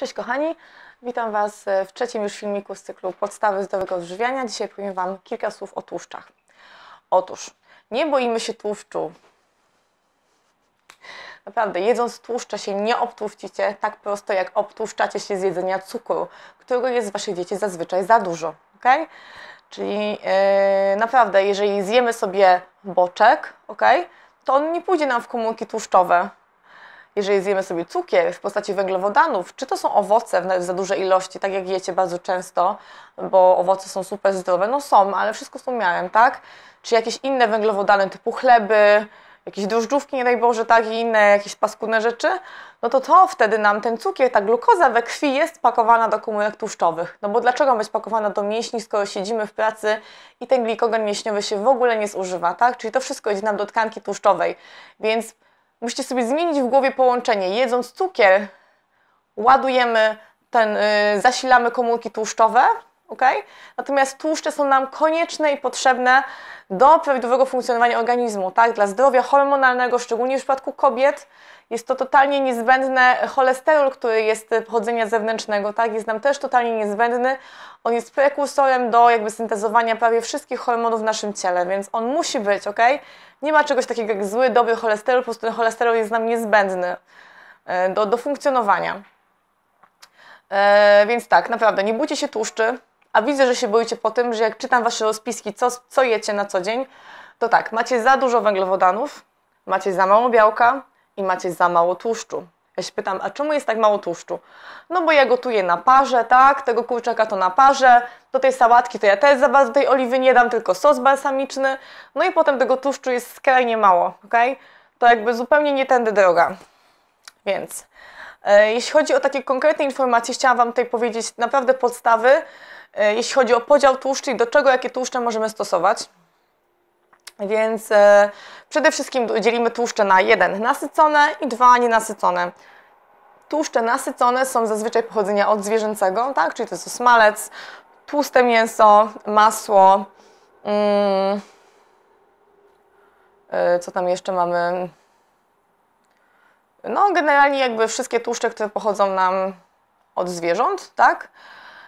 Cześć kochani, witam Was e, w trzecim już filmiku z cyklu Podstawy zdrowego odżywiania. Dzisiaj powiem Wam kilka słów o tłuszczach. Otóż, nie boimy się tłuszczu. Naprawdę, jedząc tłuszcze się nie obtłuszczycie tak prosto, jak obtłuszczacie się z jedzenia cukru, którego jest w Waszej diecie zazwyczaj za dużo. Okay? Czyli yy, naprawdę, jeżeli zjemy sobie boczek, okay, to on nie pójdzie nam w komórki tłuszczowe, jeżeli zjemy sobie cukier w postaci węglowodanów, czy to są owoce w za dużej ilości, tak jak jecie bardzo często, bo owoce są super zdrowe, no są, ale wszystko z umiarem, tak? Czy jakieś inne węglowodany typu chleby, jakieś drożdżówki, nie daj Boże, tak, i inne jakieś paskudne rzeczy, no to to wtedy nam ten cukier, ta glukoza we krwi jest pakowana do komórek tłuszczowych. No bo dlaczego być pakowana do mięśni, skoro siedzimy w pracy i ten glikogen mięśniowy się w ogóle nie zużywa, tak? Czyli to wszystko idzie nam do tkanki tłuszczowej. Więc Musicie sobie zmienić w głowie połączenie. Jedząc cukier, ładujemy ten, y, zasilamy komórki tłuszczowe, ok? Natomiast tłuszcze są nam konieczne i potrzebne do prawidłowego funkcjonowania organizmu, tak? Dla zdrowia hormonalnego, szczególnie w przypadku kobiet, jest to totalnie niezbędne. Cholesterol, który jest e, pochodzenia zewnętrznego, tak, jest nam też totalnie niezbędny. On jest prekursorem do jakby syntezowania prawie wszystkich hormonów w naszym ciele, więc on musi być, ok? Nie ma czegoś takiego jak zły, dobry cholesterol, po prostu ten cholesterol jest nam niezbędny e, do, do funkcjonowania. E, więc tak, naprawdę, nie bójcie się tłuszczy, a widzę, że się boicie po tym, że jak czytam Wasze rozpiski, co, co jecie na co dzień, to tak, macie za dużo węglowodanów, macie za mało białka, i macie za mało tłuszczu. Ja się pytam, a czemu jest tak mało tłuszczu? No bo ja gotuję na parze, tak? Tego kurczaka to na parze, do tej sałatki to ja też za bardzo tej oliwy nie dam, tylko sos balsamiczny. No i potem tego tłuszczu jest skrajnie mało, ok? To jakby zupełnie nie tędy droga. Więc e, jeśli chodzi o takie konkretne informacje, chciałam Wam tutaj powiedzieć naprawdę podstawy, e, jeśli chodzi o podział tłuszczu i do czego jakie tłuszcze możemy stosować. Więc e, przede wszystkim dzielimy tłuszcze na jeden nasycone i dwa nienasycone. Tłuszcze nasycone są zazwyczaj pochodzenia odzwierzęcego, tak? czyli to jest smalec, tłuste mięso, masło, mm, e, co tam jeszcze mamy? No generalnie jakby wszystkie tłuszcze, które pochodzą nam od zwierząt, tak?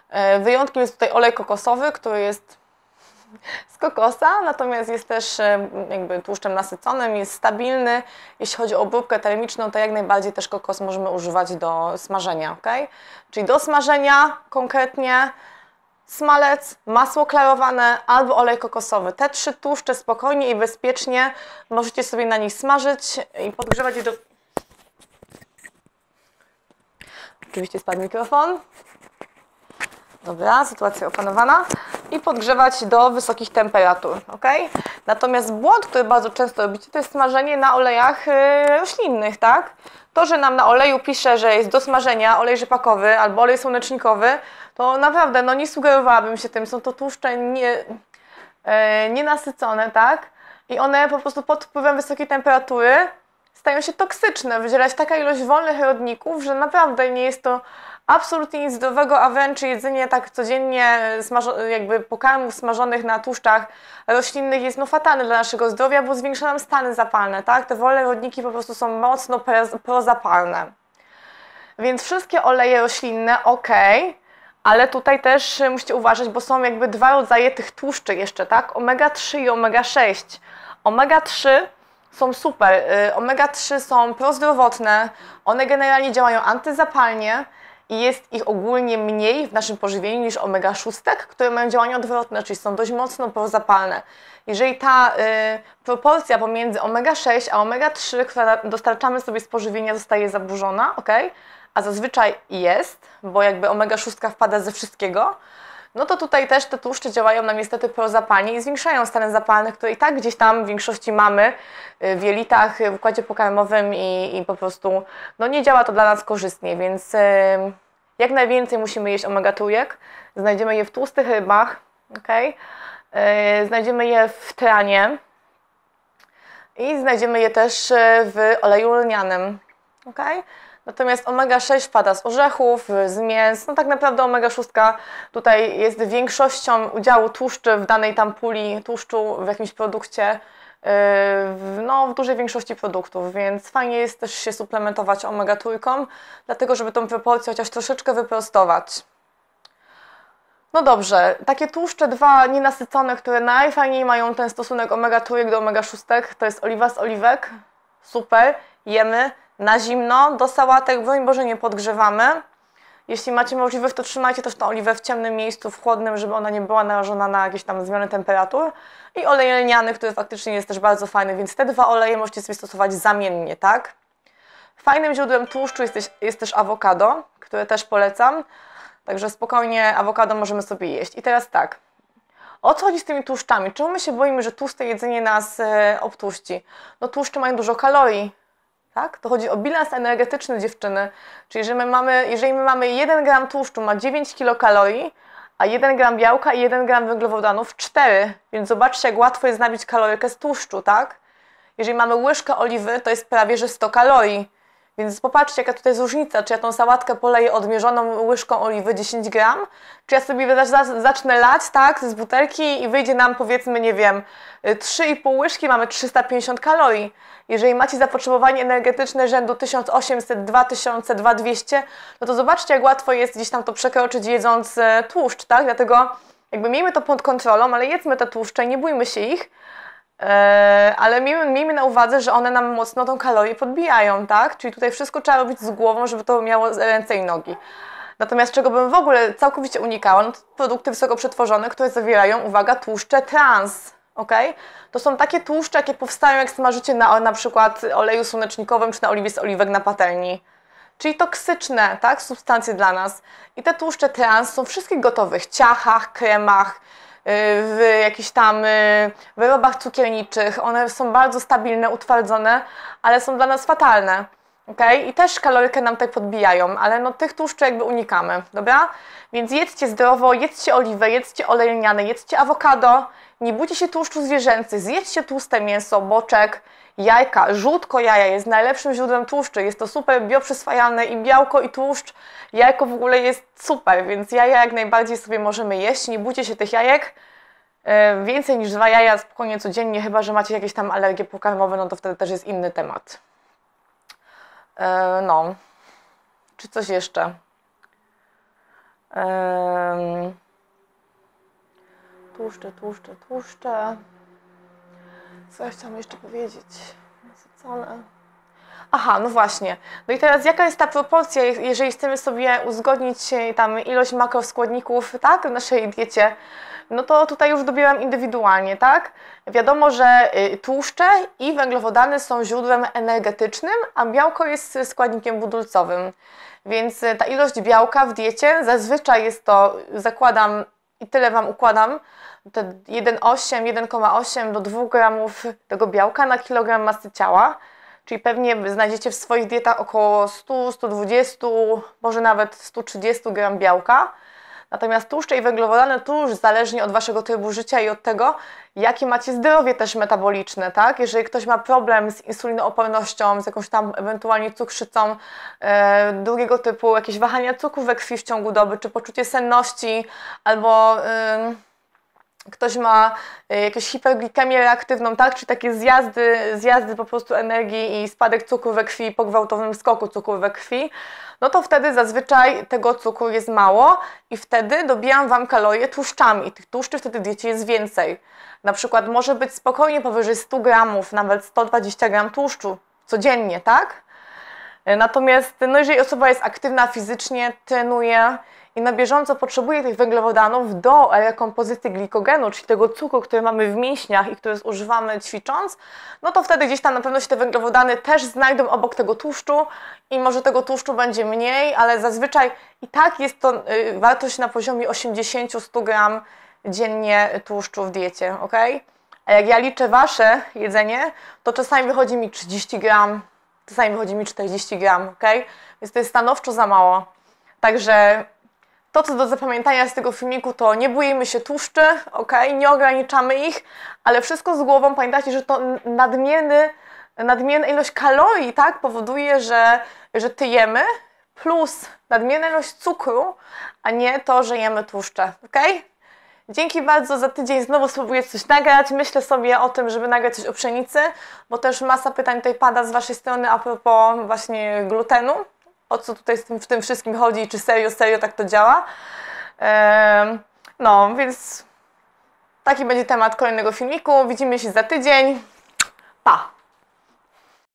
E, wyjątkiem jest tutaj olej kokosowy, który jest z kokosa, natomiast jest też e, jakby tłuszczem nasyconym, jest stabilny. Jeśli chodzi o obróbkę termiczną, to jak najbardziej też kokos możemy używać do smażenia, ok? Czyli do smażenia konkretnie smalec, masło klarowane albo olej kokosowy. Te trzy tłuszcze spokojnie i bezpiecznie możecie sobie na nich smażyć i podgrzewać je do... Oczywiście spadł mikrofon. Dobra, sytuacja opanowana i podgrzewać do wysokich temperatur. Ok? Natomiast błąd, który bardzo często robicie, to jest smażenie na olejach y, roślinnych. Tak? To, że nam na oleju pisze, że jest do smażenia olej rzepakowy albo olej słonecznikowy, to naprawdę no, nie sugerowałabym się tym. Są to tłuszcze nie, e, nienasycone, tak? I one po prostu pod wpływem wysokiej temperatury stają się toksyczne, wydzielać taka ilość wolnych rodników, że naprawdę nie jest to absolutnie nic zdrowego, a wręcz jedzenie tak codziennie jakby pokarmów smażonych na tłuszczach roślinnych jest no fatalne dla naszego zdrowia, bo zwiększa nam stany zapalne, tak? Te wolne rodniki po prostu są mocno prozapalne. Więc wszystkie oleje roślinne ok, ale tutaj też musicie uważać, bo są jakby dwa rodzaje tych tłuszczy jeszcze, tak? Omega 3 i omega 6. Omega 3 są super. Y, omega-3 są prozdrowotne, one generalnie działają antyzapalnie i jest ich ogólnie mniej w naszym pożywieniu niż omega-6, które mają działanie odwrotne, czyli są dość mocno prozapalne. Jeżeli ta y, proporcja pomiędzy omega-6 a omega-3, która dostarczamy sobie z pożywienia, zostaje zaburzona, ok? a zazwyczaj jest, bo jakby omega-6 wpada ze wszystkiego, no to tutaj też te tłuszcze działają nam niestety prozapalnie i zwiększają stany zapalne, które i tak gdzieś tam w większości mamy y, w jelitach, y, w układzie pokarmowym i, i po prostu no nie działa to dla nas korzystnie, więc y, jak najwięcej musimy jeść omega-3, znajdziemy je w tłustych rybach, okay? znajdziemy je w tranie i znajdziemy je też w oleju lnianym. Okay? Natomiast omega-6 pada z orzechów, z mięs. No tak naprawdę omega-6 tutaj jest większością udziału tłuszczy w danej tam puli tłuszczu w jakimś produkcie. Y, no, w dużej większości produktów, więc fajnie jest też się suplementować omega-trójką, dlatego żeby tą proporcję chociaż troszeczkę wyprostować. No dobrze, takie tłuszcze dwa nienasycone, które najfajniej mają ten stosunek omega-3 do omega-6, to jest oliwa z oliwek, super, jemy, na zimno. Do sałatek broń Boże nie podgrzewamy. Jeśli macie możliwość, to trzymajcie też tą oliwę w ciemnym miejscu, w chłodnym, żeby ona nie była narażona na jakieś tam zmiany temperatur. I olej lniany, który faktycznie jest też bardzo fajny, więc te dwa oleje możecie sobie stosować zamiennie, tak? Fajnym źródłem tłuszczu jest, jest też awokado, które też polecam. Także spokojnie awokado możemy sobie jeść. I teraz tak, o co chodzi z tymi tłuszczami? Czemu my się boimy, że tłuste jedzenie nas e, obtłuści? No tłuszcze mają dużo kalorii, tak? To chodzi o bilans energetyczny dziewczyny. Czyli jeżeli my mamy, jeżeli my mamy 1 gram tłuszczu, ma 9 kilokalorii, a 1 gram białka i 1 gram węglowodanów 4. Więc zobaczcie, jak łatwo jest nabić kalorykę z tłuszczu, tak? Jeżeli mamy łyżkę oliwy, to jest prawie że 100 kalorii. Więc popatrzcie, jaka tutaj jest różnica, czy ja tą sałatkę poleję odmierzoną łyżką oliwy 10 gram, czy ja sobie zacznę lać, tak, z butelki i wyjdzie nam powiedzmy, nie wiem, 3,5 łyżki, mamy 350 kalorii. Jeżeli macie zapotrzebowanie energetyczne rzędu 1800, 2000, 2200, no to zobaczcie, jak łatwo jest gdzieś tam to przekroczyć jedząc e, tłuszcz, tak, dlatego jakby miejmy to pod kontrolą, ale jedzmy te tłuszcze, nie bójmy się ich, E, ale miejmy, miejmy na uwadze, że one nam mocno tą kalorię podbijają, tak? Czyli tutaj wszystko trzeba robić z głową, żeby to miało ręce i nogi. Natomiast czego bym w ogóle całkowicie unikała, no to produkty wysoko przetworzone, które zawierają, uwaga, tłuszcze trans. ok? To są takie tłuszcze, jakie powstają, jak smażycie na, na przykład oleju słonecznikowym czy na oliwie z oliwek na patelni. Czyli toksyczne tak, substancje dla nas. I te tłuszcze trans są wszystkich gotowych ciachach, kremach, Y, w jakichś tam y, wyrobach cukierniczych. One są bardzo stabilne, utwardzone, ale są dla nas fatalne. Okay? I też kalorykę nam tak podbijają, ale no tych tłuszczy jakby unikamy, dobra? Więc jedzcie zdrowo, jedzcie oliwę, jedzcie olej lniany, jedzcie awokado, nie bójcie się tłuszczu zwierzęcy, zjedzcie tłuste mięso, boczek, jajka, żółtko jaja jest najlepszym źródłem tłuszczy, jest to super bioprzyswajalne i białko i tłuszcz, jajko w ogóle jest super, więc jaja jak najbardziej sobie możemy jeść, nie bójcie się tych jajek, więcej niż dwa jaja spokojnie codziennie, chyba że macie jakieś tam alergie pokarmowe, no to wtedy też jest inny temat. E, no. Czy coś jeszcze? E, tłuszcze, tłuszcze, tłuszcze. ja chciałam jeszcze powiedzieć. Nasycone. Aha, no właśnie. No i teraz jaka jest ta proporcja, jeżeli chcemy sobie uzgodnić tam ilość makroskładników tak, w naszej diecie, no to tutaj już dobieram indywidualnie, tak? Wiadomo, że y, tłuszcze i węglowodany są źródłem energetycznym, a białko jest składnikiem budulcowym. Więc y, ta ilość białka w diecie zazwyczaj jest to, zakładam i tyle Wam układam, te 1,8, 1,8 do 2 gramów tego białka na kilogram masy ciała. Czyli pewnie znajdziecie w swoich dietach około 100, 120, może nawet 130 gram białka. Natomiast tłuszcze i węglowodany to już zależnie od Waszego trybu życia i od tego, jakie macie zdrowie też metaboliczne, tak? Jeżeli ktoś ma problem z insulinoopornością, z jakąś tam ewentualnie cukrzycą e, drugiego typu, jakieś wahania cukru we krwi w ciągu doby, czy poczucie senności, albo... E, ktoś ma e, jakąś hiperglikemię reaktywną, tak? Czy takie zjazdy, zjazdy po prostu energii i spadek cukru we krwi po gwałtownym skoku cukru we krwi, no to wtedy zazwyczaj tego cukru jest mało i wtedy dobijam Wam kalorie tłuszczami. Tych tłuszczy wtedy w diecie jest więcej. Na przykład może być spokojnie powyżej 100 gramów, nawet 120 gram tłuszczu codziennie, tak? E, natomiast no jeżeli osoba jest aktywna fizycznie, trenuje, i na bieżąco potrzebuje tych węglowodanów do rekompozycji glikogenu, czyli tego cukru, który mamy w mięśniach i który używamy ćwicząc, no to wtedy gdzieś tam na pewno się te węglowodany też znajdą obok tego tłuszczu i może tego tłuszczu będzie mniej, ale zazwyczaj i tak jest to y, wartość na poziomie 80-100 gram dziennie tłuszczu w diecie, ok? A jak ja liczę Wasze jedzenie, to czasami wychodzi mi 30 gram, czasami wychodzi mi 40 gram, ok? Więc to jest stanowczo za mało. Także to, co do zapamiętania z tego filmiku, to nie bójmy się tłuszczy, ok? Nie ograniczamy ich, ale wszystko z głową. Pamiętajcie, że to nadmierny, nadmierna ilość kalorii, tak? Powoduje, że, że tyjemy, plus nadmierna ilość cukru, a nie to, że jemy tłuszcze, ok? Dzięki bardzo za tydzień. Znowu spróbuję coś nagrać. Myślę sobie o tym, żeby nagrać coś o pszenicy, bo też masa pytań tutaj pada z Waszej strony a propos właśnie glutenu o co tutaj tym, w tym wszystkim chodzi i czy serio, serio tak to działa. no, więc taki będzie temat kolejnego filmiku. Widzimy się za tydzień. Pa!